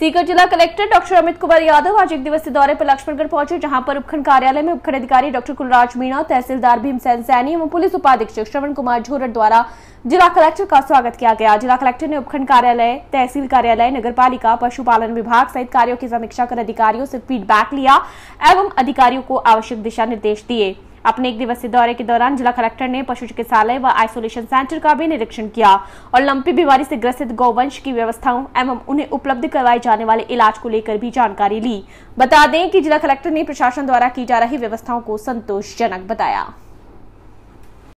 सीकर जिला collector doctor Amit Kumar Yadav आज एक दिवसीय दौरे पर लक्ष्मणगढ़ पहुंचे जहां पर उपखंड कार्यालय में उपखंड अधिकारी डॉक्टर कुलराज मीणा तहसीलदार भीमसेन सैनी एवं पुलिस उपाधीक्षक श्रवण कुमार झोरट द्वारा जिला कलेक्टर का स्वागत किया गया जिला कलेक्टर ने उपखंड कार्यालय तहसील कार्यालय नगर पालिका पशुपालन विभाग सहित कार्यो की समीक्षा कर अधिकारियों से फीडबैक लिया एवं अधिकारियों को आवश्यक दिशा निर्देश दिए अपने एक दिवसीय दौरे के दौरान जिला कलेक्टर ने पशु चिकित्सालय व आइसोलेशन सेंटर का भी निरीक्षण किया और लंपी बीमारी से ग्रसित गौवंश की व्यवस्थाओं एवं उन्हें उपलब्ध करवाए जाने वाले इलाज को लेकर भी जानकारी ली बता दें कि जिला कलेक्टर ने प्रशासन द्वारा की जा रही व्यवस्थाओं को संतोषजनक बताया